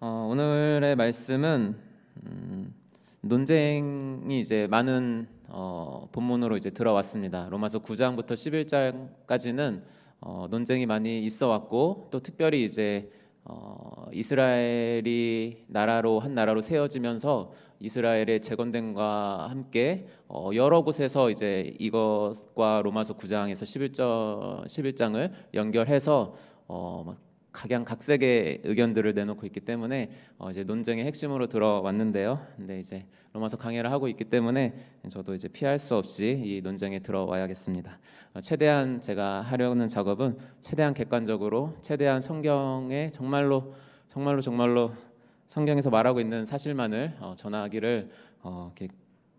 어, 오늘의 말씀은 음, 논쟁이 이제 많은 어, 본문으로 이제 들어왔습니다. 로마서 9장부터 11장까지는 어, 논쟁이 많이 있어 왔고 또 특별히 이제 어, 이스라엘이 나라로 한 나라로 세워지면서 이스라엘의 재건됨과 함께 어, 여러 곳에서 이제 이것과 로마서 9장에서 11절 11장을 연결해서 어, 각양각색의 의견들을 내놓고 있기 때문에 어 이제 논쟁의 핵심으로 들어왔는데요. 근데 이제 로마서 강의를 하고 있기 때문에 저도 이제 피할 수 없이 이 논쟁에 들어와야겠습니다. 어 최대한 제가 하려는 작업은 최대한 객관적으로, 최대한 성경에 정말로 정말로 정말로 성경에서 말하고 있는 사실만을 어 전하기를 어, 이렇게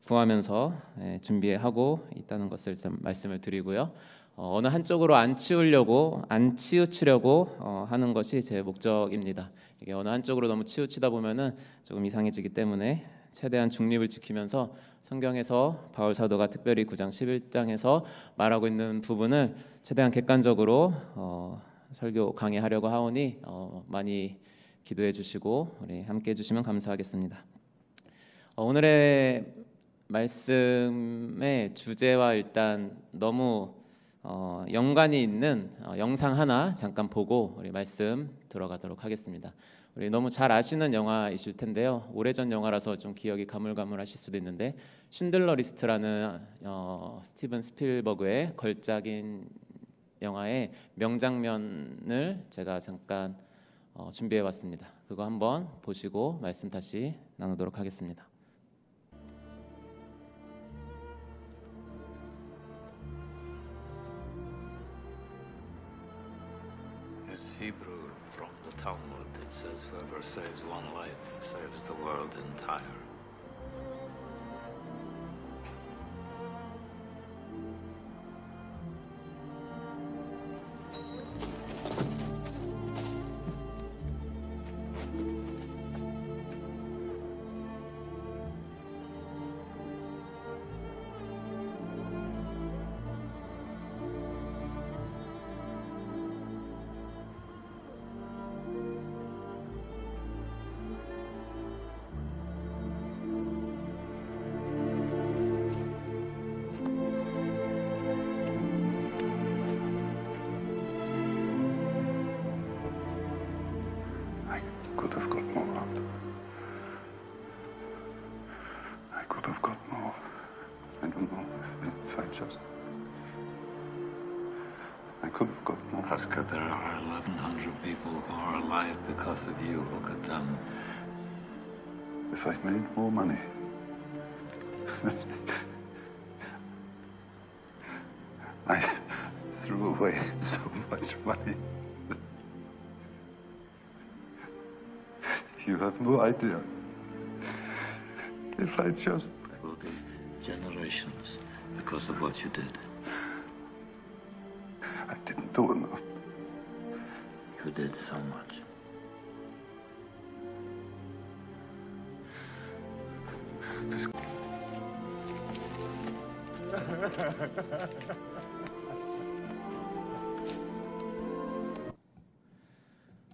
구하면서 예, 준비하고 있다는 것을 말씀을 드리고요. 어, 어느 한쪽으로 안 치우려고 안 치우치려고 어, 하는 것이 제 목적입니다. 이게 어느 한쪽으로 너무 치우치다 보면은 조금 이상해지기 때문에 최대한 중립을 지키면서 성경에서 바울 사도가 특별히 9장 11장에서 말하고 있는 부분을 최대한 객관적으로 어, 설교 강의하려고 하오니 어, 많이 기도해 주시고 우리 함께 해 주시면 감사하겠습니다. 어, 오늘의 말씀의 주제와 일단 너무 어, 연관이 있는 어, 영상 하나 잠깐 보고 우리 말씀 들어가도록 하겠습니다. 우리 너무 잘 아시는 영화이실 텐데요. 오래전 영화라서 좀 기억이 가물가물하실 수도 있는데 신들러 리스트라는 어, 스티븐 스필버그의 걸작인 영화의 명장면을 제가 잠깐 어, 준비해 왔습니다. 그거 한번 보시고 말씀 다시 나누도록 하겠습니다. saves one life, saves the world entire. Because there are 1,100 people who are alive because of you. Look at them. If I'd made more money. I threw away so much money. you have no idea. If I just... There will be generations because of what you did. y o did so much.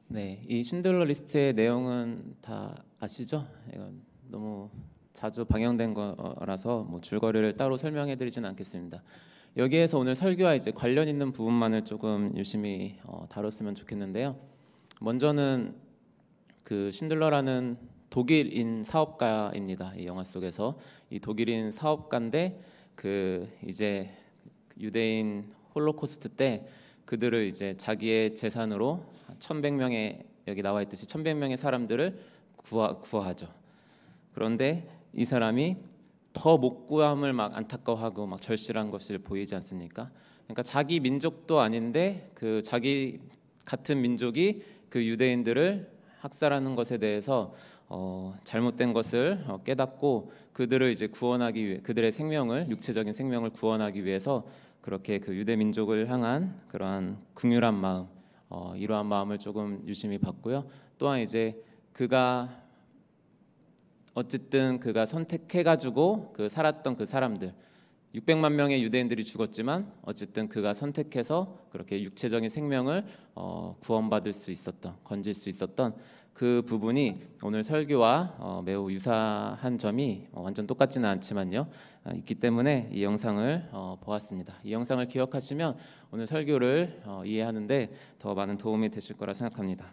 네, 이 신들러 리스트의 내용은 다 아시죠? 이건 너무 자주 방영된 거라서 뭐 줄거리를 따로 설명해드리진 않겠습니다. 여기에서 오늘 설교와 이제 관련 있는 부분만을 조금 유심히 어, 다뤘으면 좋겠는데요. 먼저는 그 신들러라는 독일인 사업가입니다. 이 영화 속에서 이 독일인 사업가인데 그 이제 유대인 홀로코스트 때 그들을 이제 자기의 재산으로 1,100명의 여기 나와 있듯이 1,100명의 사람들을 구하, 구하죠. 그런데 이 사람이 더 목구함을 막 안타까워하고 막 절실한 것을 보이지 않습니까? 그러니까 자기 민족도 아닌데 그 자기 같은 민족이 그 유대인들을 학살하는 것에 대해서 어, 잘못된 것을 어, 깨닫고 그들을 이제 구원하기 위해 그들의 생명을 육체적인 생명을 구원하기 위해서 그렇게 그 유대 민족을 향한 그러한 긍휼한 마음 어, 이러한 마음을 조금 유심히 봤고요. 또한 이제 그가 어쨌든 그가 선택해가지고 그 살았던 그 사람들 600만 명의 유대인들이 죽었지만 어쨌든 그가 선택해서 그렇게 육체적인 생명을 어, 구원받을 수 있었던 건질 수 있었던 그 부분이 오늘 설교와 어, 매우 유사한 점이 어, 완전 똑같지는 않지만요 아, 있기 때문에 이 영상을 어, 보았습니다. 이 영상을 기억하시면 오늘 설교를 어, 이해하는데 더 많은 도움이 되실 거라 생각합니다.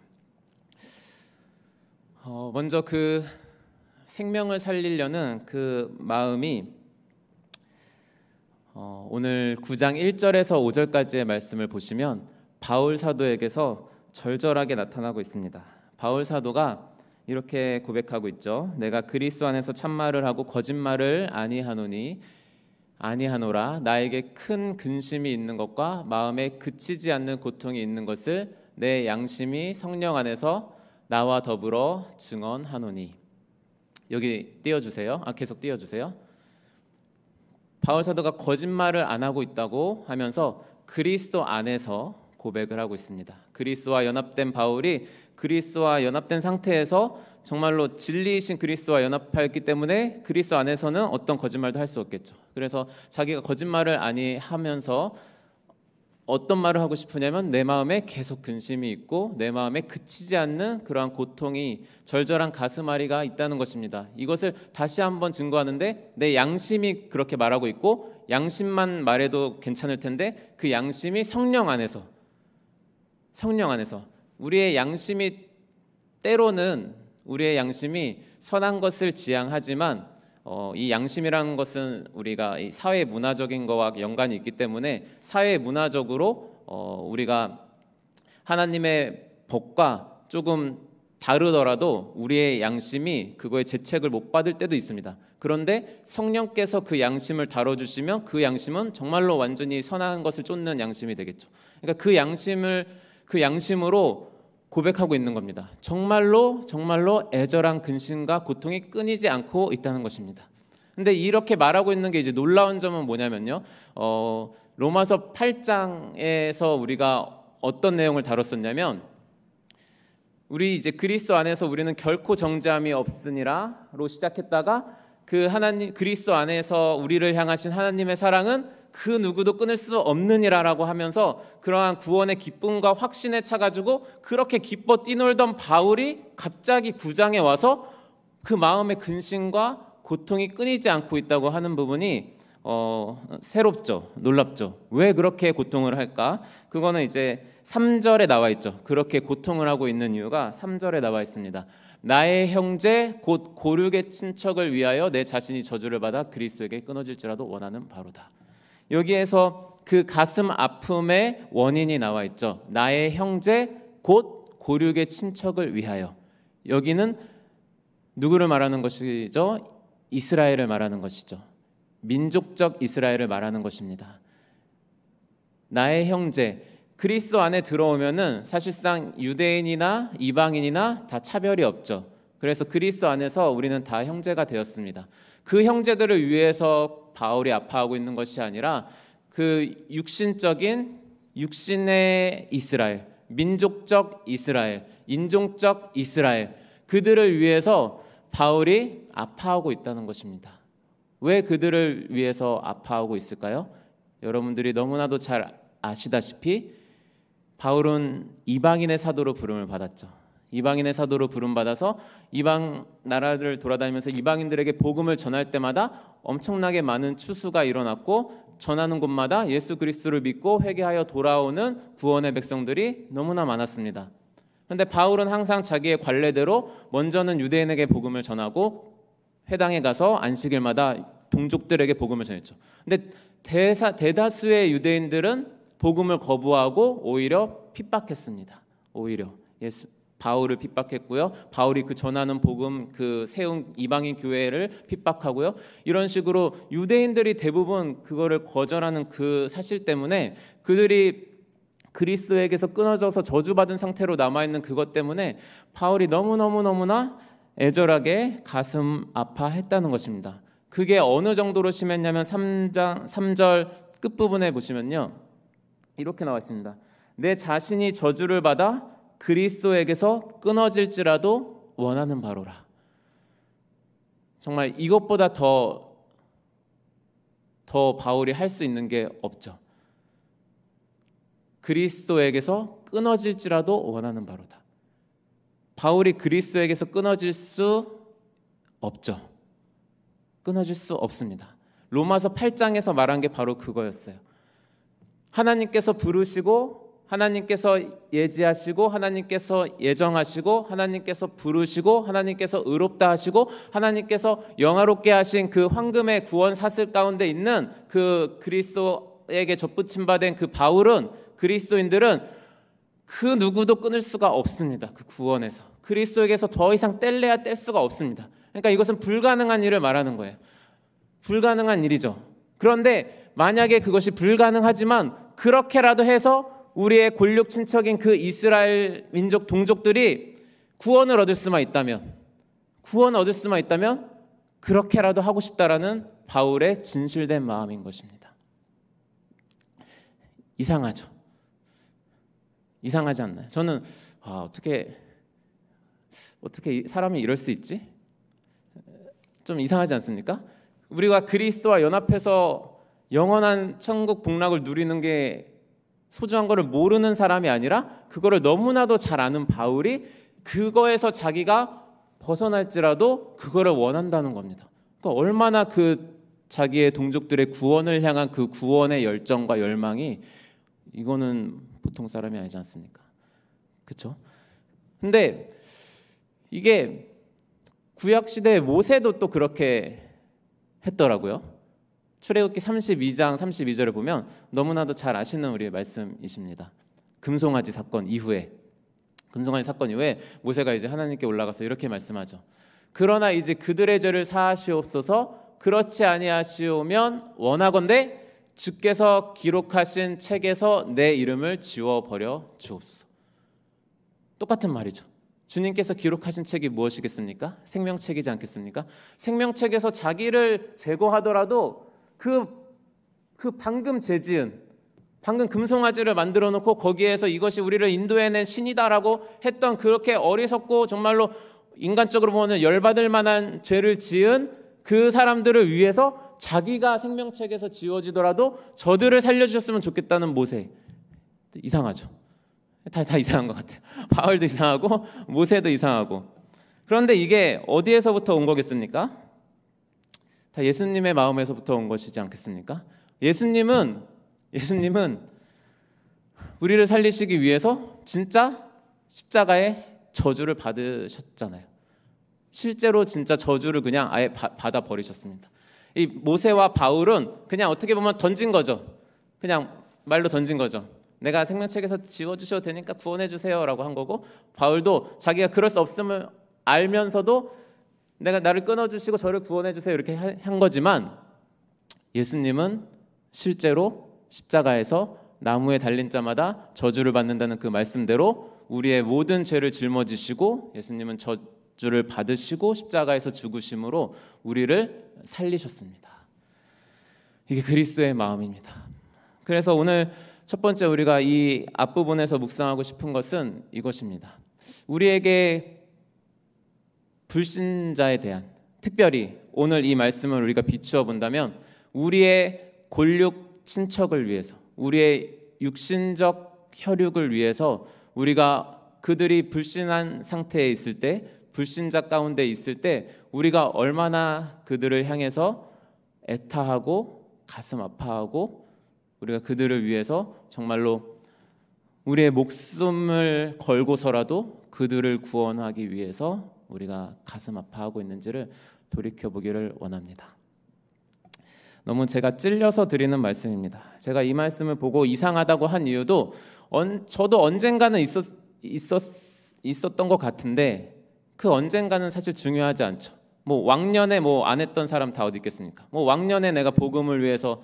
어, 먼저 그 생명을 살리려는 그 마음이 어, 오늘 9장 1절에서 5절까지의 말씀을 보시면 바울 사도에게서 절절하게 나타나고 있습니다. 바울 사도가 이렇게 고백하고 있죠. 내가 그리스도 안에서 참말을 하고 거짓말을 아니하노니 아니하노라 나에게 큰 근심이 있는 것과 마음에 그치지 않는 고통이 있는 것을 내 양심이 성령 안에서 나와 더불어 증언하노니 여기 띄워주세요. 아 계속 띄워주세요. 바울 사도가 거짓말을 안 하고 있다고 하면서 그리스도 안에서 고백을 하고 있습니다. 그리스와 연합된 바울이 그리스와 연합된 상태에서 정말로 진리이신 그리스와 연합하였기 때문에 그리스 안에서는 어떤 거짓말도 할 수 없겠죠. 그래서 자기가 거짓말을 아니 하면서 어떤 말을 하고 싶으냐면 내 마음에 계속 근심이 있고 내 마음에 그치지 않는 그러한 고통이 절절한 가슴앓이가 있다는 것입니다. 이것을 다시 한번 증거하는데 내 양심이 그렇게 말하고 있고 양심만 말해도 괜찮을 텐데 그 양심이 성령 안에서 성령 안에서 우리의 양심이 때로는 우리의 양심이 선한 것을 지향하지만 어, 이 양심이라는 것은 우리가 이 사회 문화적인 거와 연관이 있기 때문에 사회 문화적으로 어, 우리가 하나님의 법과 조금 다르더라도 우리의 양심이 그거에 재책을 못 받을 때도 있습니다. 그런데 성령께서 그 양심을 다뤄주시면 그 양심은 정말로 완전히 선한 것을 쫓는 양심이 되겠죠. 그러니까 그 양심을 그 양심으로 고백하고 있는 겁니다. 정말로 정말로 애절한 근심과 고통이 끊이지 않고 있다는 것입니다. 근데 이렇게 말하고 있는 게 이제 놀라운 점은 뭐냐면요. 어, 로마서 8장에서 우리가 어떤 내용을 다뤘었냐면 우리 이제 그리스 안에서 우리는 결코 정죄함이 없으니라로 시작했다가 그 하나님 그리스 안에서 우리를 향하신 하나님의 사랑은 그 누구도 끊을 수 없느니라라고 하면서 그러한 구원의 기쁨과 확신에 차 가지고 그렇게 기뻐 뛰놀던 바울이 갑자기 구장에 와서 그 마음의 근심과 고통이 끊이지 않고 있다고 하는 부분이 어, 새롭죠. 놀랍죠. 왜 그렇게 고통을 할까? 그거는 이제 3절에 나와 있죠. 그렇게 고통을 하고 있는 이유가 3절에 나와 있습니다. 나의 형제 곧 고륙의 친척을 위하여 내 자신이 저주를 받아 그리스에게 끊어질지라도 원하는 바로다. 여기에서 그 가슴 아픔의 원인이 나와 있죠. 나의 형제 곧 고륙의 친척을 위하여. 여기는 누구를 말하는 것이죠? 이스라엘을 말하는 것이죠. 민족적 이스라엘을 말하는 것입니다. 나의 형제 그리스도 안에 들어오면은 사실상 유대인이나 이방인이나 다 차별이 없죠. 그래서 그리스도 안에서 우리는 다 형제가 되었습니다. 그 형제들을 위해서 바울이 아파하고 있는 것이 아니라 그 육신적인 육신의 이스라엘, 민족적 이스라엘, 인종적 이스라엘 그들을 위해서 바울이 아파하고 있다는 것입니다. 왜 그들을 위해서 아파하고 있을까요? 여러분들이 너무나도 잘 아시다시피 바울은 이방인의 사도로 부름을 받았죠. 이방인의 사도로 부름받아서 이방 나라를 돌아다니면서 이방인들에게 복음을 전할 때마다 엄청나게 많은 추수가 일어났고 전하는 곳마다 예수 그리스도를 믿고 회개하여 돌아오는 구원의 백성들이 너무나 많았습니다. 그런데 바울은 항상 자기의 관례대로 먼저는 유대인에게 복음을 전하고 회당에 가서 안식일마다 동족들에게 복음을 전했죠. 근데 대사, 대다수의 유대인들은 복음을 거부하고 오히려 핍박했습니다. 오히려 예수 바울을 핍박했고요. 바울이 그 전하는 복음 그 세운 이방인 교회를 핍박하고요. 이런 식으로 유대인들이 대부분 그거를 거절하는 그 사실 때문에 그들이 그리스에게서 끊어져서 저주받은 상태로 남아있는 그것 때문에 바울이 너무너무너무나 애절하게 가슴 아파했다는 것입니다. 그게 어느 정도로 심했냐면 3장 3절 끝부분에 보시면요. 이렇게 나와 있습니다. 내 자신이 저주를 받아 그리스도에게서 끊어질지라도 원하는 바로라. 정말 이것보다 더, 더 바울이 할 수 있는 게 없죠. 그리스도에게서 끊어질지라도 원하는 바로다. 바울이 그리스도에게서 끊어질 수 없죠. 끊어질 수 없습니다. 로마서 8장에서 말한 게 바로 그거였어요. 하나님께서 부르시고 하나님께서 예지하시고 하나님께서 예정하시고 하나님께서 부르시고 하나님께서 의롭다 하시고 하나님께서 영화롭게 하신 그 황금의 구원 사슬 가운데 있는 그 그리스도에게 접붙임 받은 그 바울은 그리스도인들은 그 누구도 끊을 수가 없습니다. 그 구원에서 그리스도에게서 더 이상 뗄래야 뗄 수가 없습니다. 그러니까 이것은 불가능한 일을 말하는 거예요. 불가능한 일이죠. 그런데 만약에 그것이 불가능하지만 그렇게라도 해서 우리의 권력 친척인 그 이스라엘 민족 동족들이 구원을 얻을 수만 있다면 구원 을 얻을 수만 있다면 그렇게라도 하고 싶다라는 바울의 진실된 마음인 것입니다. 이상하죠. 이상하지 않나요? 저는 아, 어떻게 어떻게 사람이 이럴 수 있지? 좀 이상하지 않습니까? 우리가 그리스와 연합해서 영원한 천국 복락을 누리는 게 소중한 것을 모르는 사람이 아니라 그거를 너무나도 잘 아는 바울이 그거에서 자기가 벗어날지라도 그거를 원한다는 겁니다. 그러니까 얼마나 그 자기의 동족들의 구원을 향한 그 구원의 열정과 열망이 이거는 보통 사람이 아니지 않습니까? 그렇죠? 근데 이게 구약 시대 모세도 또 그렇게 했더라고요. 출애굽기 32장 32절을 보면 너무나도 잘 아시는 우리의 말씀이십니다. 금송아지 사건 이후에 금송아지 사건 이후에 모세가 이제 하나님께 올라가서 이렇게 말씀하죠. 그러나 이제 그들의 죄를 사하시옵소서 그렇지 아니하시오면 원하건대 주께서 기록하신 책에서 내 이름을 지워 버려 주옵소서. 똑같은 말이죠. 주님께서 기록하신 책이 무엇이겠습니까? 생명책이지 않겠습니까? 생명책에서 자기를 제거하더라도 그, 그 방금 재지은, 방금 금송아지를 만들어 놓고 거기에서 이것이 우리를 인도해낸 신이다라고 했던 그렇게 어리석고 정말로 인간적으로 보면 열받을 만한 죄를 지은 그 사람들을 위해서 자기가 생명책에서 지워지더라도 저들을 살려주셨으면 좋겠다는 모세. 이상하죠. 다, 다 이상한 것 같아요. 바울도 이상하고, 모세도 이상하고. 그런데 이게 어디에서부터 온 거겠습니까? 다 예수님의 마음에서부터 온 것이지 않겠습니까? 예수님은 예수님은 우리를 살리시기 위해서 진짜 십자가의 저주를 받으셨잖아요. 실제로 진짜 저주를 그냥 아예 받아 버리셨습니다. 이 모세와 바울은 그냥 어떻게 보면 던진 거죠. 그냥 말로 던진 거죠. 내가 생명책에서 지워 주셔도 되니까 구원해 주세요라고 한 거고 바울도 자기가 그럴 수 없음을 알면서도 내가 나를 끊어주시고 저를 구원해주세요 이렇게 한 거지만 예수님은 실제로 십자가에서 나무에 달린 자마다 저주를 받는다는 그 말씀대로 우리의 모든 죄를 짊어지시고 예수님은 저주를 받으시고 십자가에서 죽으심으로 우리를 살리셨습니다. 이게 그리스도의 마음입니다. 그래서 오늘 첫 번째 우리가 이 앞부분에서 묵상하고 싶은 것은 이것입니다. 우리에게 불신자에 대한 특별히 오늘 이 말씀을 우리가 비추어 본다면 우리의 권력 친척을 위해서 우리의 육신적 혈육을 위해서 우리가 그들이 불신한 상태에 있을 때 불신자 가운데 있을 때 우리가 얼마나 그들을 향해서 애타하고 가슴 아파하고 우리가 그들을 위해서 정말로 우리의 목숨을 걸고서라도 그들을 구원하기 위해서 우리가 가슴 아파하고 있는지를 돌이켜 보기를 원합니다. 너무 제가 찔려서 드리는 말씀입니다. 제가 이 말씀을 보고 이상하다고 한 이유도 언, 저도 언젠가는 있었, 있었, 있었던 것 같은데 그 언젠가는 사실 중요하지 않죠. 뭐 왕년에 뭐 안 했던 사람 다 어디 있겠습니까? 뭐 왕년에 내가 복음을 위해서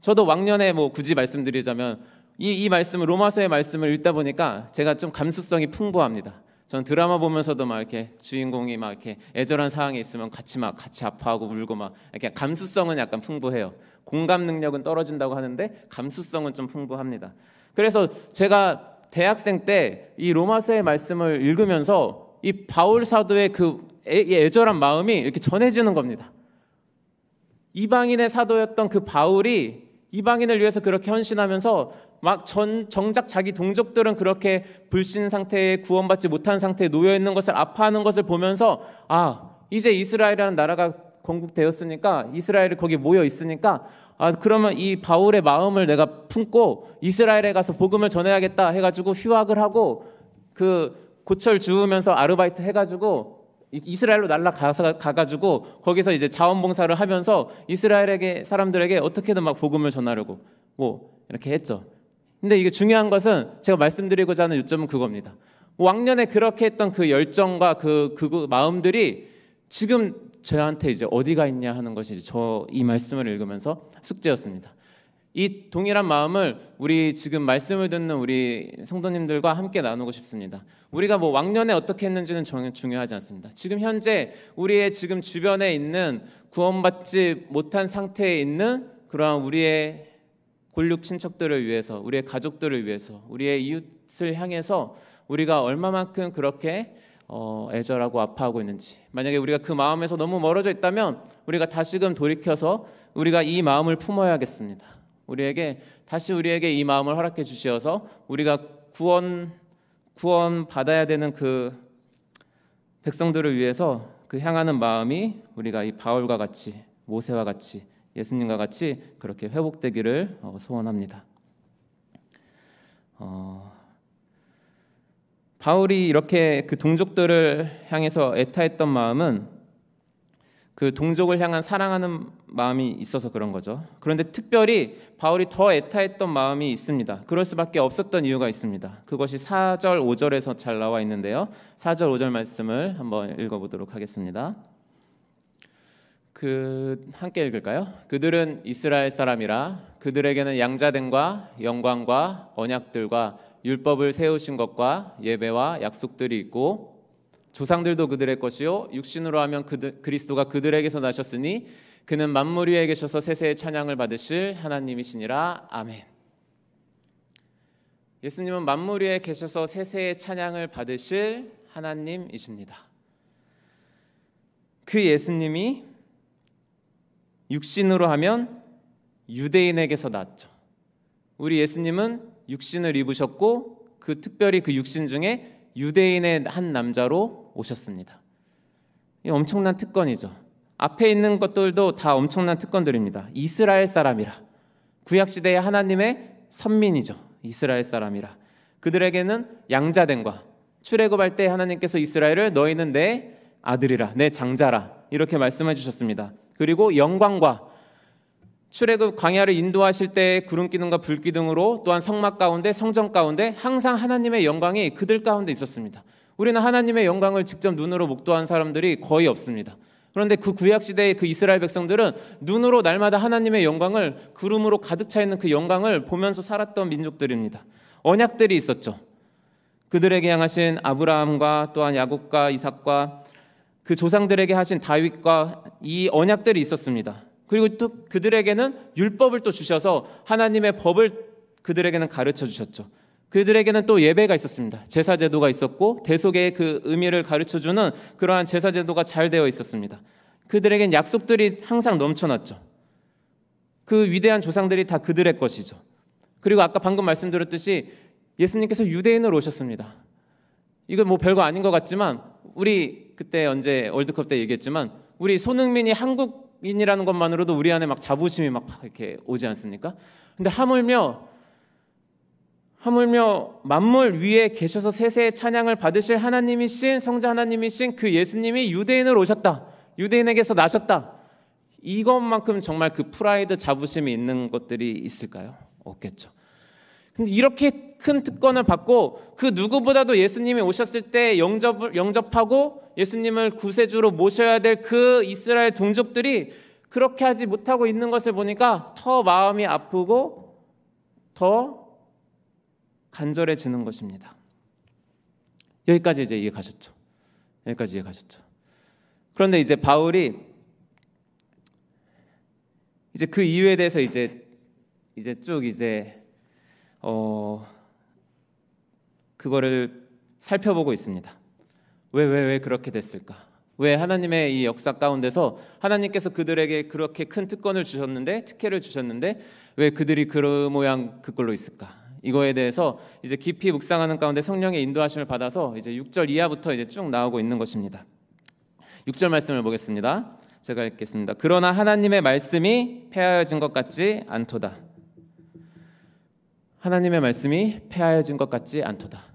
저도 왕년에 뭐 굳이 말씀드리자면 이, 이 말씀을 로마서의 말씀을 읽다 보니까 제가 좀 감수성이 풍부합니다. 전 드라마 보면서도 막 이렇게 주인공이 막 이렇게 애절한 상황에 있으면 같이 막 같이 아파하고 울고 막 이렇게 감수성은 약간 풍부해요. 공감 능력은 떨어진다고 하는데 감수성은 좀 풍부합니다. 그래서 제가 대학생 때 이 로마서의 말씀을 읽으면서 이 바울 사도의 그 애, 절한 마음이 이렇게 전해지는 겁니다. 이방인의 사도였던 그 바울이 이방인을 위해서 그렇게 헌신하면서 막 전, 정작 자기 동족들은 그렇게 불신 상태에 구원받지 못한 상태에 놓여 있는 것을 아파하는 것을 보면서 아 이제 이스라엘이라는 나라가 건국되었으니까 이스라엘이 거기 모여 있으니까 아 그러면 이 바울의 마음을 내가 품고 이스라엘에 가서 복음을 전해야겠다 해가지고 휴학을 하고 그 고철 주우면서 아르바이트 해가지고 이스라엘로 날라가가지고 거기서 이제 자원봉사를 하면서 이스라엘에게 사람들에게 어떻게든 막 복음을 전하려고 뭐 이렇게 했죠. 근데 이게 중요한 것은 제가 말씀드리고자 하는 요점은 그겁니다. 왕년에 그렇게 했던 그 열정과 그, 그 마음들이 지금 저한테 이제 어디가 있냐 하는 것이 저 이 말씀을 읽으면서 숙제였습니다. 이 동일한 마음을 우리 지금 말씀을 듣는 우리 성도님들과 함께 나누고 싶습니다. 우리가 뭐 왕년에 어떻게 했는지는 중요하지 않습니다. 지금 현재 우리의 지금 주변에 있는 구원받지 못한 상태에 있는 그러한 우리의 굴육 친척들을 위해서, 우리의 가족들을 위해서, 우리의 이웃을 향해서 우리가 얼마만큼 그렇게 어, 애절하고 아파하고 있는지 만약에 우리가 그 마음에서 너무 멀어져 있다면 우리가 다시금 돌이켜서 우리가 이 마음을 품어야겠습니다. 우리에게 다시 우리에게 이 마음을 허락해 주시어서 우리가 구원 구원 받아야 되는 그 백성들을 위해서 그 향하는 마음이 우리가 이 바울과 같이 모세와 같이 예수님과 같이 그렇게 회복되기를 어, 소원합니다. 어, 바울이 이렇게 그 동족들을 향해서 애타했던 마음은 그 동족을 향한 사랑하는 마음이 있어서 그런 거죠. 그런데 특별히 바울이 더 애타했던 마음이 있습니다. 그럴 수밖에 없었던 이유가 있습니다. 그것이 4절 5절에서 잘 나와 있는데요. 4절 5절 말씀을 한번 읽어 보도록 하겠습니다. 그 함께 읽을까요? 그들은 이스라엘 사람이라 그들에게는 양자된과 영광과 언약들과 율법을 세우신 것과 예배와 약속들이 있고 조상들도 그들의 것이요 육신으로 하면 그들, 그리스도가 그들에게서 나셨으니 그는 만물 위에 계셔서 세세의 찬양을 받으실 하나님이시니라 아멘. 예수님은 만물 위에 계셔서 세세의 찬양을 받으실 하나님이십니다. 그 예수님이 육신으로 하면 유대인에게서 낫죠 우리 예수님은 육신을 입으셨고 그 특별히 그 육신 중에 유대인의 한 남자로 오셨습니다. 엄청난 특권이죠. 앞에 있는 것들도 다 엄청난 특권들입니다. 이스라엘 사람이라 구약 시대의 하나님의 선민이죠. 이스라엘 사람이라 그들에게는 양자된과 출애굽할 때 하나님께서 이스라엘을 너희는 내 아들이라 내 장자라 이렇게 말씀해 주셨습니다. 그리고 영광과 출애굽 광야를 인도하실 때 구름 기둥과 불 기둥으로 또한 성막 가운데 성전 가운데 항상 하나님의 영광이 그들 가운데 있었습니다. 우리는 하나님의 영광을 직접 눈으로 목도한 사람들이 거의 없습니다. 그런데 그 구약 시대의 그 이스라엘 백성들은 눈으로 날마다 하나님의 영광을 구름으로 가득 차 있는 그 영광을 보면서 살았던 민족들입니다. 언약들이 있었죠. 그들에게 향하신 아브라함과 또한 야곱과 이삭과 그 조상들에게 하신 다윗과 이 언약들이 있었습니다. 그리고 또 그들에게는 율법을 또 주셔서 하나님의 법을 그들에게는 가르쳐 주셨죠. 그들에게는 또 예배가 있었습니다. 제사 제도가 있었고 대속의 그 의미를 가르쳐 주는 그러한 제사 제도가 잘 되어 있었습니다. 그들에겐 약속들이 항상 넘쳐났죠. 그 위대한 조상들이 다 그들의 것이죠. 그리고 아까 방금 말씀드렸듯이 예수님께서 유대인으로 오셨습니다. 이건 뭐 별거 아닌 것 같지만 우리 그때 언제 월드컵 때 얘기했지만 우리 손흥민이 한국인이라는 것만으로도 우리 안에 막 자부심이 막 이렇게 오지 않습니까? 근데 하물며 하물며 만물 위에 계셔서 세세의 찬양을 받으실 하나님이신 성자 하나님이신 그 예수님이 유대인으 오셨다. 유대인에게서 나셨다. 이것만큼 정말 그 프라이드 자부심이 있는 것들이 있을까요? 없겠죠. 근데 이렇게 큰 특권을 받고 그 누구보다도 예수님이 오셨을 때 영접을, 영접하고 예수님을 구세주로 모셔야 될 그 이스라엘 동족들이 그렇게 하지 못하고 있는 것을 보니까 더 마음이 아프고 더 간절해지는 것입니다. 여기까지 이제 이해 가셨죠? 여기까지 이해 가셨죠? 그런데 이제 바울이 이제 그 이유에 대해서 이제 이제 쭉 이제 어, 그거를 살펴보고 있습니다. 왜왜왜 왜, 왜 그렇게 됐을까? 왜 하나님의 이 역사 가운데서 하나님께서 그들에게 그렇게 큰 특권을 주셨는데 특혜를 주셨는데 왜 그들이 그 모양 그꼴로 있을까? 이거에 대해서 이제 깊이 묵상하는 가운데 성령의 인도하심을 받아서 이제 6절 이하부터 이제 쭉 나오고 있는 것입니다. 6절 말씀을 보겠습니다. 제가 읽겠습니다. 그러나 하나님의 말씀이 폐하여진 것 같지 않도다. 하나님의 말씀이 폐하여진 것 같지 않도다.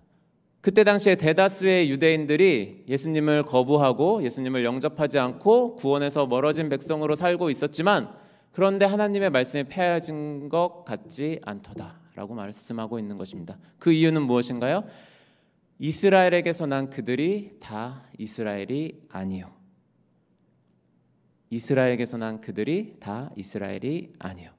그때 당시에 대다수의 유대인들이 예수님을 거부하고 예수님을 영접하지 않고 구원에서 멀어진 백성으로 살고 있었지만 그런데 하나님의 말씀이 폐여진것 같지 않도다라고 말씀하고 있는 것입니다. 그 이유는 무엇인가요? 이스라엘에게서 난 그들이 다 이스라엘이 아니요. 이스라엘에게서 난 그들이 다 이스라엘이 아니요.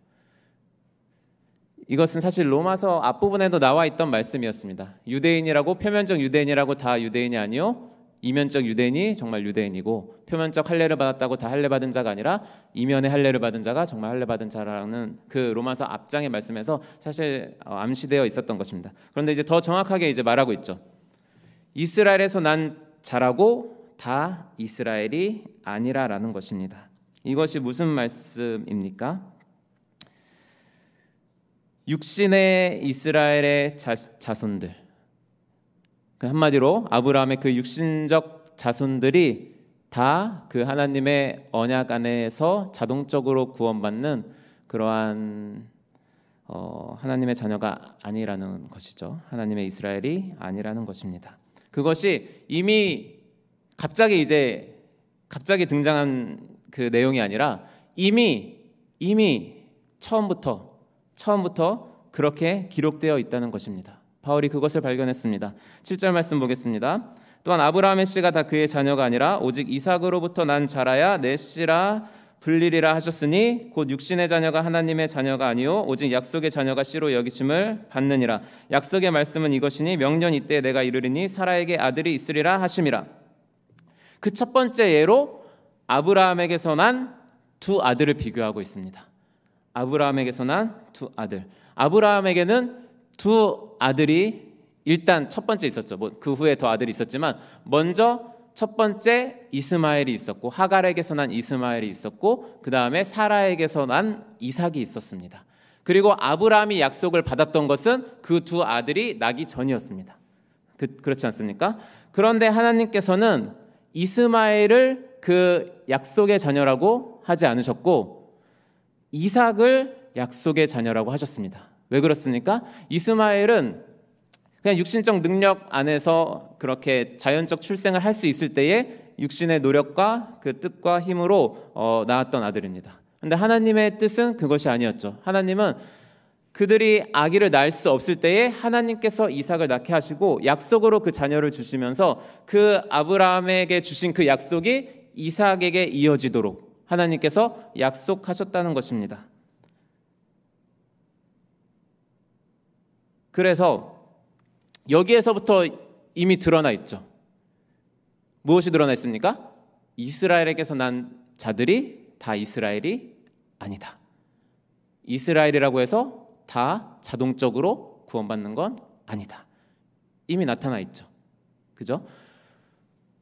이것은 사실 로마서 앞부분에도 나와 있던 말씀이었습니다. 유대인이라고 표면적 유대인이라고 다 유대인이 아니요. 이면적 유대인이 정말 유대인이고 표면적 할례를 받았다고 다 할례 받은 자가 아니라 이면의 할례를 받은 자가 정말 할례 받은 자라는 그 로마서 앞장의 말씀에서 사실 어, 암시되어 있었던 것입니다. 그런데 이제 더 정확하게 이제 말하고 있죠. 이스라엘에서 난 자라고 다 이스라엘이 아니라라는 것입니다. 이것이 무슨 말씀입니까? 육신의 이스라엘의 자, 자손들 그 한마디로 아브라함의 그 육신적 자손들이 다 그 하나님의 언약 안에서 자동적으로 구원받는 그러한 어, 하나님의 자녀가 아니라는 것이죠. 하나님의 이스라엘이 아니라는 것입니다. 그것이 이미 갑자기 이제 갑자기 등장한 그 내용이 아니라 이미 이미 처음부터 처음부터 그렇게 기록되어 있다는 것입니다. 바울이 그것을 발견했습니다. 7절 말씀 보겠습니다. 또한 아브라함의 씨가 다 그의 자녀가 아니라 오직 이삭으로부터 난 자라야 내 씨라 불리리라 하셨으니 곧 육신의 자녀가 하나님의 자녀가 아니요 오직 약속의 자녀가 씨로 여기심을 받느니라 약속의 말씀은 이것이니 명년 이때 내가 이르리니 사라에게 아들이 있으리라 하심이라 그 첫 번째 예로 아브라함에게서 난 두 아들을 비교하고 있습니다. 아브라함에게서 난 두 아들. 아브라함에게는 두 아들이 일단 첫 번째 있었죠. 뭐그 후에 더 아들이 있었지만 먼저 첫 번째 이스마엘이 있었고 하갈에게서 난 이스마엘이 있었고 그 다음에 사라에게서 난 이삭이 있었습니다. 그리고 아브라함이 약속을 받았던 것은 그 두 아들이 나기 전이었습니다. 그, 그렇지 않습니까? 그런데 하나님께서는 이스마엘을 그 약속의 자녀라고 하지 않으셨고 이삭을 약속의 자녀라고 하셨습니다. 왜 그렇습니까? 이스마엘은 그냥 육신적 능력 안에서 그렇게 자연적 출생을 할 수 있을 때에 육신의 노력과 그 뜻과 힘으로 어, 나왔던 아들입니다. 그런데 하나님의 뜻은 그것이 아니었죠. 하나님은 그들이 아기를 낳을 수 없을 때에 하나님께서 이삭을 낳게 하시고 약속으로 그 자녀를 주시면서 그 아브라함에게 주신 그 약속이 이삭에게 이어지도록 하나님께서 약속하셨다는 것입니다. 그래서 여기에서부터 이미 드러나 있죠. 무엇이 드러나 있습니까? 이스라엘에게서 난 자들이 다 이스라엘이 아니다. 이스라엘이라고 해서 다 자동적으로 구원받는 건 아니다. 이미 나타나 있죠. 그죠?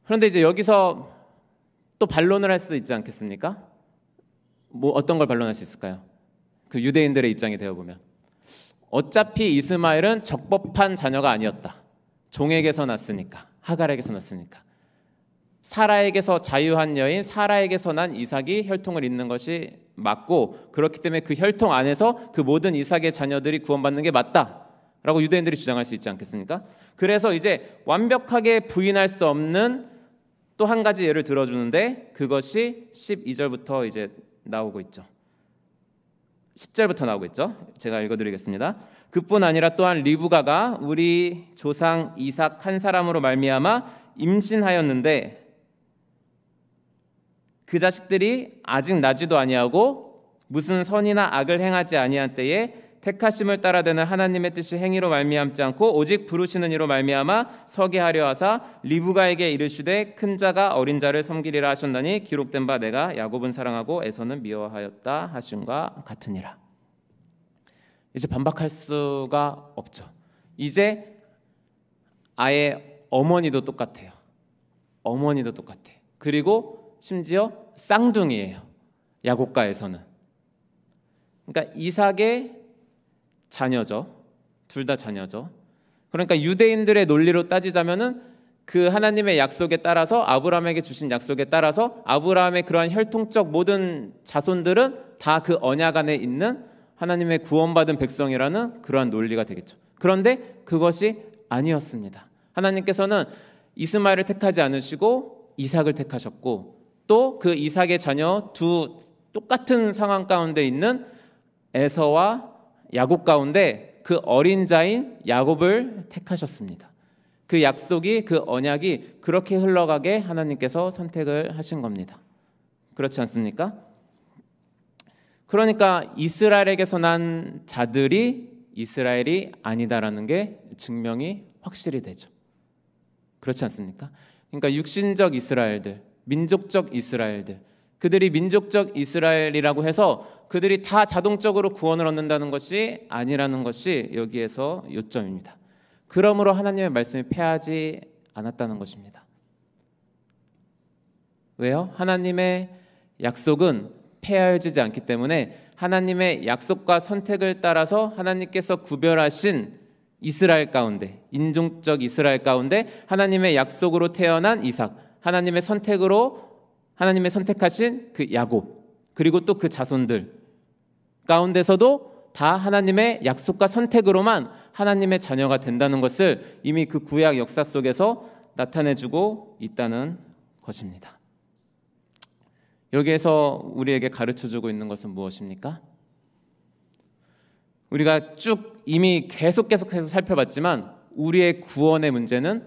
그런데 이제 여기서 또 반론을 할 수 있지 않겠습니까? 뭐 어떤 걸 반론할 수 있을까요? 그 유대인들의 입장이 되어 보면 어차피 이스마엘은 적법한 자녀가 아니었다. 종에게서 났으니까 하갈에게서 났으니까 사라에게서 자유한 여인 사라에게서 난 이삭이 혈통을 잇는 것이 맞고 그렇기 때문에 그 혈통 안에서 그 모든 이삭의 자녀들이 구원받는 게 맞다. 라고 유대인들이 주장할 수 있지 않겠습니까? 그래서 이제 완벽하게 부인할 수 없는 또한 가지 예를 들어주는데 그것이 12절부터 이제 나오고 있죠. 10절부터 나오고 있죠. 제가 읽어드리겠습니다. 그뿐 아니라 또한 리브가가 우리 조상 이삭 한 사람으로 말미암아 임신하였는데 그 자식들이 아직 나지도 아니하고 무슨 선이나 악을 행하지 아니한 때에 택하심을 따라 되는 하나님의 뜻이 행위로 말미암지 않고 오직 부르시는 이로 말미암아 서게 하려 하사 리브가에게 이르시되 큰 자가 어린 자를 섬기리라 하셨나니 기록된 바 내가 야곱은 사랑하고 에서는 미워하였다 하신과 같으니라. 이제 반박할 수가 없죠. 이제 아예 어머니도 똑같아요. 어머니도 똑같아. 그리고 심지어 쌍둥이에요. 야곱과 에서는. 그러니까 이삭의 자녀죠. 둘 다 자녀죠. 그러니까 유대인들의 논리로 따지자면은 그 하나님의 약속에 따라서 아브라함에게 주신 약속에 따라서 아브라함의 그러한 혈통적 모든 자손들은 다 그 언약 안에 있는 하나님의 구원받은 백성이라는 그러한 논리가 되겠죠. 그런데 그것이 아니었습니다. 하나님께서는 이스마엘을 택하지 않으시고 이삭을 택하셨고 또 그 이삭의 자녀 두 똑같은 상황 가운데 있는 에서와 야곱 가운데 그 어린 자인 야곱을 택하셨습니다. 그 약속이 그 언약이 그렇게 흘러가게 하나님께서 선택을 하신 겁니다. 그렇지 않습니까? 그러니까 이스라엘에게서 난 자들이 이스라엘이 아니다라는 게 증명이 확실히 되죠. 그렇지 않습니까? 그러니까 육신적 이스라엘들, 민족적 이스라엘들, 그들이 민족적 이스라엘이라고 해서 그들이 다 자동적으로 구원을 얻는다는 것이 아니라는 것이 여기에서 요점입니다. 그러므로 하나님의 말씀이 패하지 않았다는 것입니다. 왜요? 하나님의 약속은 패하여지지 않기 때문에 하나님의 약속과 선택을 따라서 하나님께서 구별하신 이스라엘 가운데 인종적 이스라엘 가운데 하나님의 약속으로 태어난 이삭, 하나님의 선택으로 하나님의 선택하신 그 야곱 그리고 또 그 자손들 가운데서도 다 하나님의 약속과 선택으로만 하나님의 자녀가 된다는 것을 이미 그 구약 역사 속에서 나타내주고 있다는 것입니다. 여기에서 우리에게 가르쳐 주고 있는 것은 무엇입니까? 우리가 쭉 이미 계속 계속해서 살펴봤지만 우리의 구원의 문제는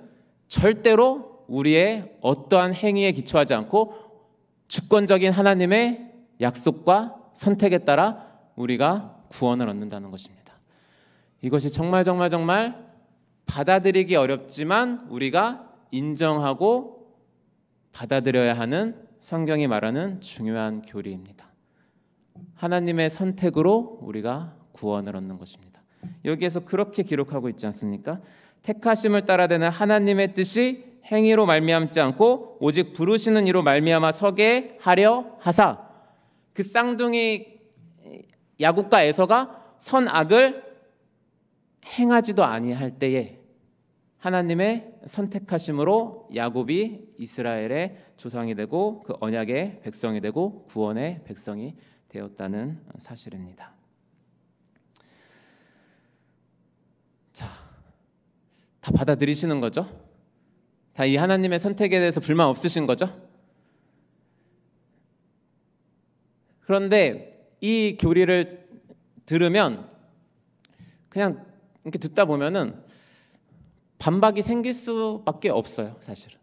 절대로 우리의 어떠한 행위에 기초하지 않고 주권적인 하나님의 약속과 선택에 따라 우리가 구원을 얻는다는 것입니다. 이것이 정말 정말 정말 받아들이기 어렵지만 우리가 인정하고 받아들여야 하는 성경이 말하는 중요한 교리입니다. 하나님의 선택으로 우리가 구원을 얻는 것입니다. 여기에서 그렇게 기록하고 있지 않습니까? 택하심을 따라 되는 하나님의 뜻이 행위로 말미암지 않고 오직 부르시는 이로 말미암아 서게 하려 하사 그 쌍둥이 야곱과 에서가 선악을 행하지도 아니할 때에 하나님의 선택하심으로 야곱이 이스라엘의 조상이 되고 그 언약의 백성이 되고 구원의 백성이 되었다는 사실입니다. 자, 다 받아들이시는 거죠? 다이 하나님의 선택에 대해서 불만 없으신 거죠? 그런데 이 교리를 들으면 그냥 이렇게 듣다 보면은 반박이 생길 수밖에 없어요, 사실은.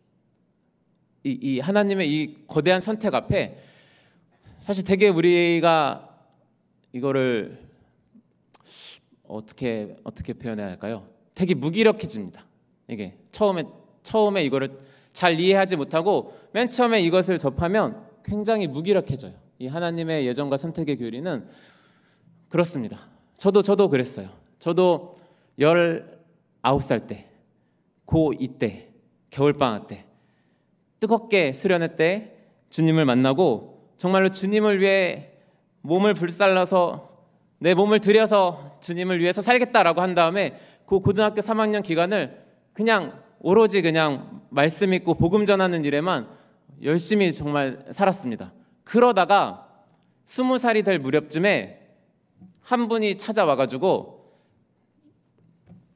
이, 이 하나님의 이 거대한 선택 앞에 사실 되게 우리가 이거를 어떻게 어떻게 표현해야 할까요? 되게 무기력해집니다. 이게 처음에 처음에 이거를 잘 이해하지 못하고 맨 처음에 이것을 접하면 굉장히 무기력해져요. 이 하나님의 예정과 선택의 교리는 그렇습니다. 저도 저도 그랬어요. 저도 19살 때, 고2 때, 겨울방학 때 뜨겁게 수련회 때 주님을 만나고 정말로 주님을 위해 몸을 불살라서 내 몸을 들여서 주님을 위해서 살겠다라고 한 다음에 그 고등학교 3학년 기간을 그냥 오로지 그냥 말씀 있고 복음 전하는 일에만 열심히 정말 살았습니다. 그러다가 스무 살이 될 무렵쯤에 한 분이 찾아와가지고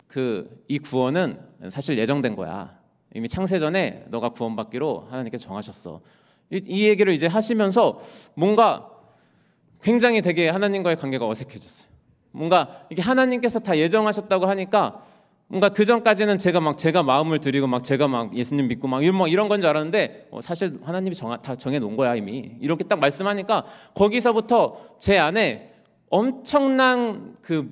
그 이 구원은 사실 예정된 거야. 이미 창세전에 너가 구원받기로 하나님께 정하셨어. 이, 이 얘기를 이제 하시면서 뭔가 굉장히 되게 하나님과의 관계가 어색해졌어요. 뭔가 이게 하나님께서 다 예정하셨다고 하니까 그러니까 그 전까지는 제가 막 제가 마음을 드리고 막 제가 막 예수님 믿고 막 이런, 이런 건 줄 알았는데 어, 사실 하나님이 정하, 다 정해 놓은 거야 이미 이렇게 딱 말씀하니까 거기서부터 제 안에 엄청난 그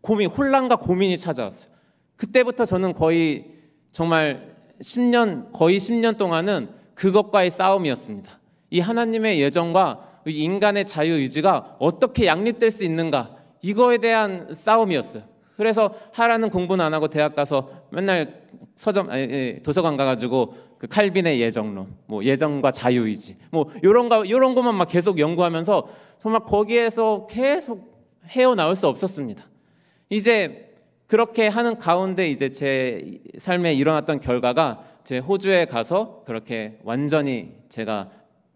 고민 혼란과 고민이 찾아왔어요. 그때부터 저는 거의 정말 10년 거의 10년 동안은 그것과의 싸움이었습니다. 이 하나님의 예정과 인간의 자유 의지가 어떻게 양립될 수 있는가 이거에 대한 싸움이었어요. 그래서 하라는 공부는 안 하고 대학 가서 맨날 서점 아니, 도서관 가가지고 그 칼빈의 예정론, 뭐 예정과 자유이지뭐 이런 거 이런 것만 막 계속 연구하면서 정말 거기에서 계속 헤어 나올 수 없었습니다. 이제 그렇게 하는 가운데 이제 제 삶에 일어났던 결과가 제 호주에 가서 그렇게 완전히 제가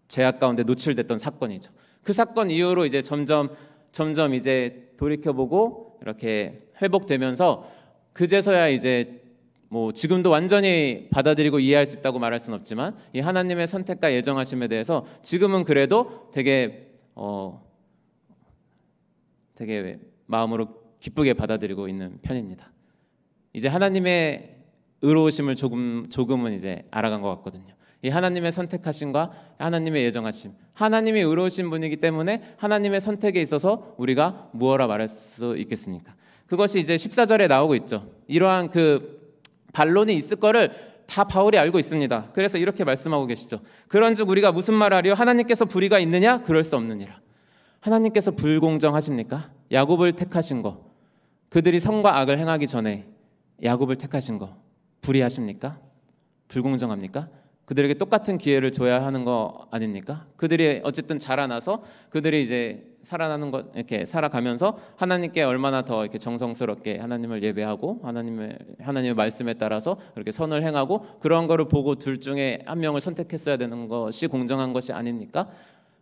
제약 가운데 노출됐던 사건이죠. 그 사건 이후로 이제 점점 점점 이제 돌이켜보고 이렇게 회복되면서 그제서야 이제 뭐 지금도 완전히 받아들이고 이해할 수 있다고 말할 수는 없지만 이 하나님의 선택과 예정하심에 대해서 지금은 그래도 되게 어 되게 마음으로 기쁘게 받아들이고 있는 편입니다. 이제 하나님의 의로우심을 조금 조금은 이제 알아간 것 같거든요. 이 하나님의 선택하심과 하나님의 예정하심, 하나님이 의로우신 분이기 때문에 하나님의 선택에 있어서 우리가 무엇라 말할 수 있겠습니까? 그것이 이제 14절에 나오고 있죠. 이러한 그 반론이 있을 거를 다 바울이 알고 있습니다. 그래서 이렇게 말씀하고 계시죠. 그런즉 우리가 무슨 말하리요? 하나님께서 불의가 있느냐? 그럴 수 없느니라. 하나님께서 불공정하십니까? 야곱을 택하신 거. 그들이 선과 악을 행하기 전에 야곱을 택하신 거. 불의하십니까? 불공정합니까? 그들에게 똑같은 기회를 줘야 하는 거 아닙니까? 그들이 어쨌든 자라나서 그들이 이제 살아나는 것 이렇게 살아가면서 하나님께 얼마나 더 이렇게 정성스럽게 하나님을 예배하고 하나님의 하나님의 말씀에 따라서 이렇게 선을 행하고 그런 거를 보고 둘 중에 한 명을 선택했어야 되는 것이 공정한 것이 아닙니까?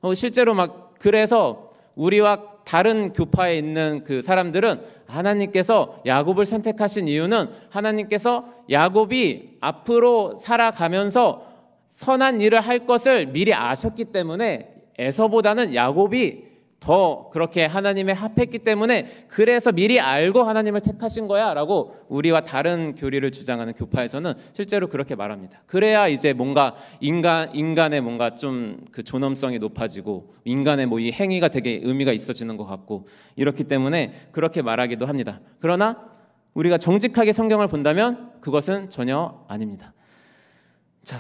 어, 실제로 막 그래서 우리와 다른 교파에 있는 그 사람들은 하나님께서 야곱을 선택하신 이유는 하나님께서 야곱이 앞으로 살아가면서 선한 일을 할 것을 미리 아셨기 때문에 에서보다는 야곱이 더 그렇게 하나님의 합했기 때문에 그래서 미리 알고 하나님을 택하신 거야라고 우리와 다른 교리를 주장하는 교파에서는 실제로 그렇게 말합니다. 그래야 이제 뭔가 인간 인간의 뭔가 좀 그 존엄성이 높아지고 인간의 뭐 이 행위가 되게 의미가 있어지는 것 같고 이렇기 때문에 그렇게 말하기도 합니다. 그러나 우리가 정직하게 성경을 본다면 그것은 전혀 아닙니다. 자,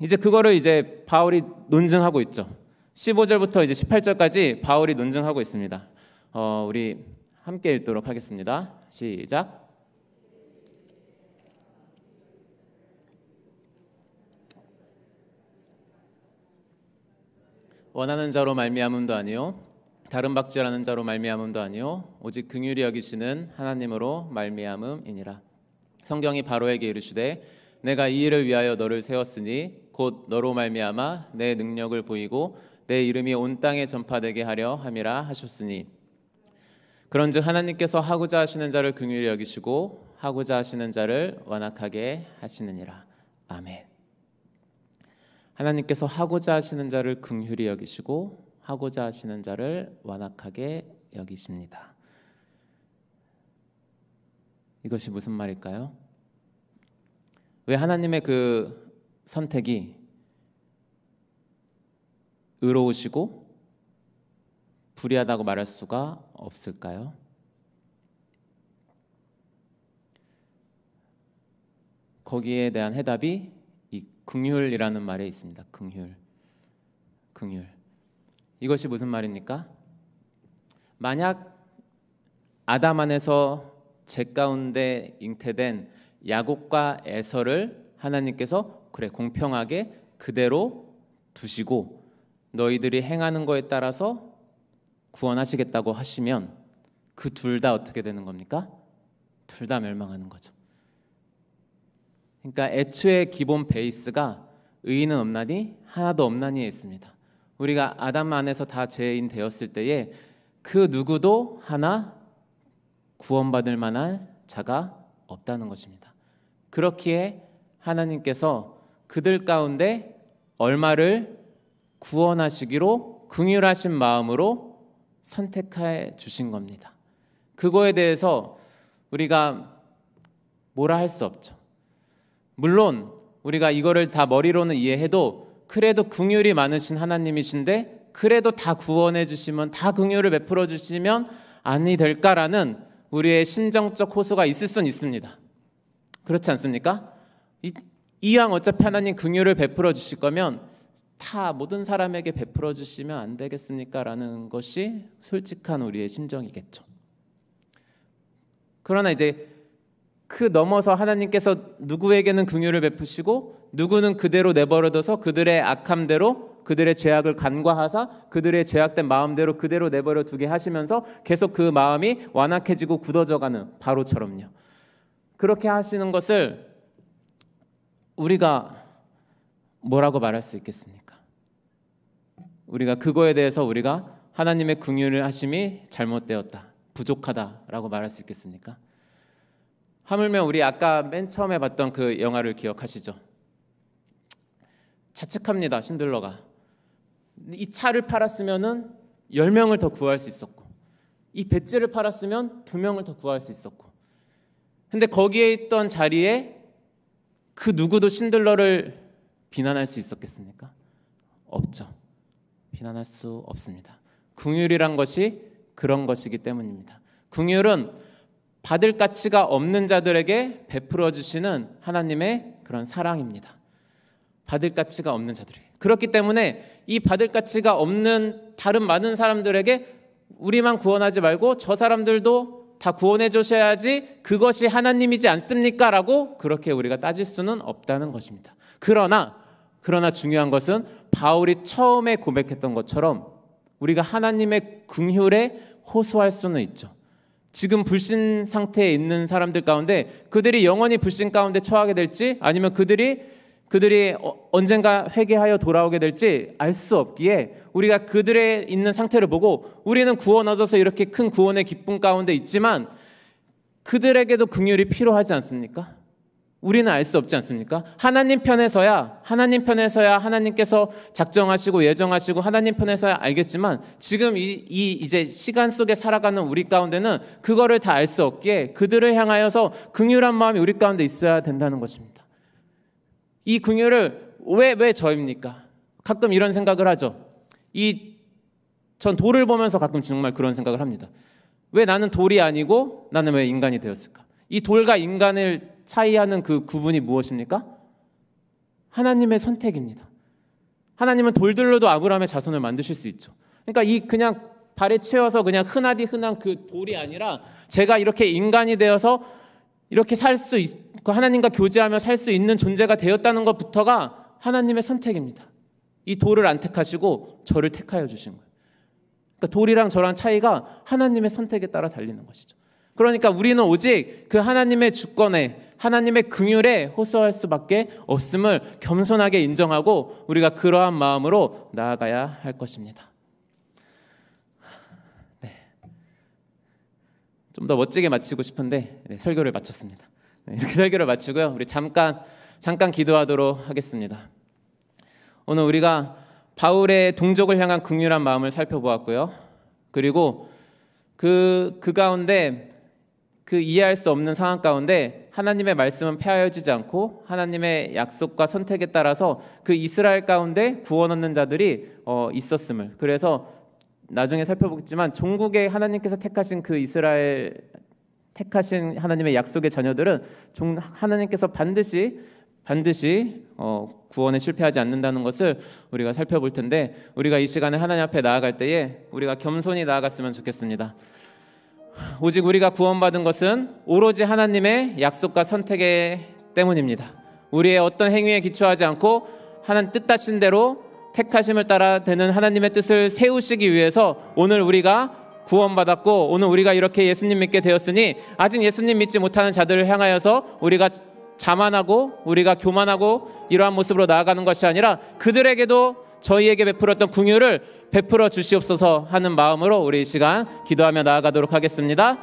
이제 그거를 이제 바울이 논증하고 있죠. 15절부터 이제 18절까지 바울이 논증하고 있습니다. 어, 우리 함께 읽도록 하겠습니다. 시작. 원하는 자로 말미암음도 아니요 다른 박지라는 자로 말미암음도 아니요 오직 긍휼히 여기시는 하나님으로 말미암음이니라 성경이 바로에게 이르시되 내가 이 일을 위하여 너를 세웠으니 곧 너로 말미암아 내 능력을 보이고 내 이름이 온 땅에 전파되게 하려 함이라 하셨으니 그런즉 하나님께서 하고자 하시는 자를 긍휼히 여기시고 하고자 하시는 자를 완악하게 하시느니라 아멘. 하나님께서 하고자 하시는 자를 긍휼히 여기시고 하고자 하시는 자를 완악하게 여기십니다. 이것이 무슨 말일까요? 왜 하나님의 그 선택이 의로우시고 불의하다고 말할 수가 없을까요? 거기에 대한 해답이 이 긍휼이라는 말에 있습니다. 긍휼. 긍휼. 이것이 무슨 말입니까? 만약 아담 안에서 죄 가운데 잉태된 야곱과 에서를 하나님께서 그래 공평하게 그대로 두시고 너희들이 행하는 거에 따라서 구원하시겠다고 하시면 그 둘 다 어떻게 되는 겁니까? 둘 다 멸망하는 거죠. 그러니까 애초에 기본 베이스가 의인은 없나니 하나도 없나니에 있습니다. 우리가 아담 안에서 다 죄인 되었을 때에 그 누구도 하나 구원받을 만한 자가 없다는 것입니다. 그렇기에 하나님께서 그들 가운데 얼마를 구원하시기로 긍휼하신 마음으로 선택해 주신 겁니다. 그거에 대해서 우리가 뭐라 할 수 없죠. 물론 우리가 이거를 다 머리로는 이해해도 그래도 긍휼이 많으신 하나님이신데 그래도 다 구원해 주시면 다 긍휼을 베풀어 주시면 아니 될까라는 우리의 심정적 호소가 있을 수는 있습니다. 그렇지 않습니까? 이, 이왕 어차피 하나님 긍휼을 베풀어 주실 거면 다 모든 사람에게 베풀어 주시면 안 되겠습니까라는 것이 솔직한 우리의 심정이겠죠. 그러나 이제 그 넘어서 하나님께서 누구에게는 긍휼을 베푸시고 누구는 그대로 내버려둬서 그들의 악함대로 그들의 죄악을 간과하사 그들의 죄악된 마음대로 그대로 내버려 두게 하시면서 계속 그 마음이 완악해지고 굳어져가는 바로처럼요. 그렇게 하시는 것을 우리가 뭐라고 말할 수 있겠습니까? 우리가 그거에 대해서 우리가 하나님의 긍휼을 하심이 잘못되었다, 부족하다라고 말할 수 있겠습니까? 하물며 우리 아까 맨 처음에 봤던 그 영화를 기억하시죠? 자책합니다 신들러가 이 차를 팔았으면은 10명을 더 구할 수 있었고 이 배지를 팔았으면 2명을 더 구할 수 있었고 근데 거기에 있던 자리에 그 누구도 신들러를 비난할 수 있었겠습니까? 없죠. 비난할 수 없습니다. 궁율이란 것이 그런 것이기 때문입니다. 궁율은 받을 가치가 없는 자들에게 베풀어 주시는 하나님의 그런 사랑입니다. 받을 가치가 없는 자들에게. 그렇기 때문에 이 받을 가치가 없는 다른 많은 사람들에게 우리만 구원하지 말고 저 사람들도 다 구원해 주셔야지 그것이 하나님이지 않습니까? 라고 그렇게 우리가 따질 수는 없다는 것입니다. 그러나, 그러나 중요한 것은 바울이 처음에 고백했던 것처럼 우리가 하나님의 긍휼에 호소할 수는 있죠. 지금 불신 상태에 있는 사람들 가운데 그들이 영원히 불신 가운데 처하게 될지 아니면 그들이 그들이 어, 언젠가 회개하여 돌아오게 될지 알 수 없기에 우리가 그들의 있는 상태를 보고 우리는 구원 얻어서 이렇게 큰 구원의 기쁨 가운데 있지만 그들에게도 긍휼이 필요하지 않습니까? 우리는 알 수 없지 않습니까? 하나님 편에서야 하나님 편에서야 하나님께서 작정하시고 예정하시고 하나님 편에서야 알겠지만 지금 이, 이 이제 시간 속에 살아가는 우리 가운데는 그거를 다 알 수 없기에 그들을 향하여서 긍휼한 마음이 우리 가운데 있어야 된다는 것입니다. 이 긍휼을 왜왜 저입니까? 가끔 이런 생각을 하죠. 이 전 돌을 보면서 가끔 정말 그런 생각을 합니다. 왜 나는 돌이 아니고 나는 왜 인간이 되었을까? 이 돌과 인간을 차이하는 그 구분이 무엇입니까? 하나님의 선택입니다. 하나님은 돌들로도 아브라함의 자손을 만드실 수 있죠. 그러니까 이 그냥 발에 채워서 그냥 흔하디 흔한 그 돌이 아니라 제가 이렇게 인간이 되어서 이렇게 살 수 있고 그 하나님과 교제하며 살 수 있는 존재가 되었다는 것부터가 하나님의 선택입니다. 이 돌을 안 택하시고 저를 택하여 주신 거예요. 그러니까 돌이랑 저랑 차이가 하나님의 선택에 따라 달리는 것이죠. 그러니까 우리는 오직 그 하나님의 주권에 하나님의 긍휼에 호소할 수밖에 없음을 겸손하게 인정하고 우리가 그러한 마음으로 나아가야 할 것입니다. 좀더 멋지게 마치고 싶은데 네, 설교를 마쳤습니다. 네, 이렇게 설교를 마치고요. 우리 잠깐 잠깐 기도하도록 하겠습니다. 오늘 우리가 바울의 동족을 향한 극률한 마음을 살펴보았고요. 그리고 그, 그 가운데 그 이해할 수 없는 상황 가운데 하나님의 말씀은 폐하여지지 않고 하나님의 약속과 선택에 따라서 그 이스라엘 가운데 구원 얻는 자들이 어, 있었음을 그래서 나중에 살펴보겠지만 종국의 하나님께서 택하신 그 이스라엘 택하신 하나님의 약속의 자녀들은 종, 하나님께서 반드시 반드시 어, 구원에 실패하지 않는다는 것을 우리가 살펴볼 텐데 우리가 이 시간에 하나님 앞에 나아갈 때에 우리가 겸손히 나아갔으면 좋겠습니다. 오직 우리가 구원받은 것은 오로지 하나님의 약속과 선택 의 때문입니다. 우리의 어떤 행위에 기초하지 않고 하나님 뜻하신 대로 택하심을 따라 되는 하나님의 뜻을 세우시기 위해서 오늘 우리가 구원받았고 오늘 우리가 이렇게 예수님 믿게 되었으니 아직 예수님 믿지 못하는 자들을 향하여서 우리가 자만하고 우리가 교만하고 이러한 모습으로 나아가는 것이 아니라 그들에게도 저희에게 베풀었던 궁유를 베풀어 주시옵소서 하는 마음으로 우리 이 시간 기도하며 나아가도록 하겠습니다.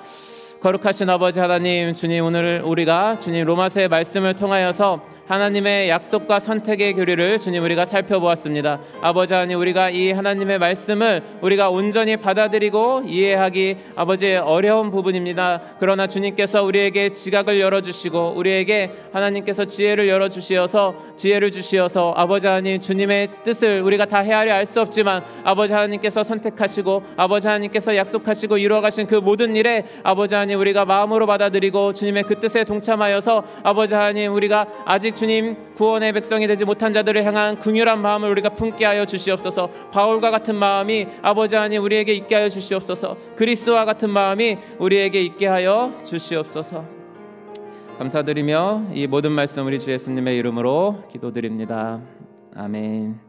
거룩하신 아버지 하나님 주님 오늘 우리가 주님 로마서의 말씀을 통하여서 하나님의 약속과 선택의 교리를 주님 우리가 살펴보았습니다. 아버지 하나님 우리가 이 하나님의 말씀을 우리가 온전히 받아들이고 이해하기 아버지의 어려운 부분입니다. 그러나 주님께서 우리에게 지각을 열어주시고 우리에게 하나님께서 지혜를 열어주시어서 지혜를 주시어서 아버지 하나님 주님의 뜻을 우리가 다 헤아려 알 수 없지만 아버지 하나님께서 선택하시고 아버지 하나님께서 약속하시고 이루어가신 그 모든 일에 아버지 하나님 우리가 마음으로 받아들이고 주님의 그 뜻에 동참하여서 아버지 하나님 우리가 아직 주님 구원의 백성이 되지 못한 자들을 향한 긍휼한 마음을 우리가 품게 하여 주시옵소서. 바울과 같은 마음이 아버지 하나님 우리에게 있게 하여 주시옵소서. 그리스도와 같은 마음이 우리에게 있게 하여 주시옵소서. 감사드리며 이 모든 말씀 우리 주 예수님의 이름으로 기도드립니다. 아멘.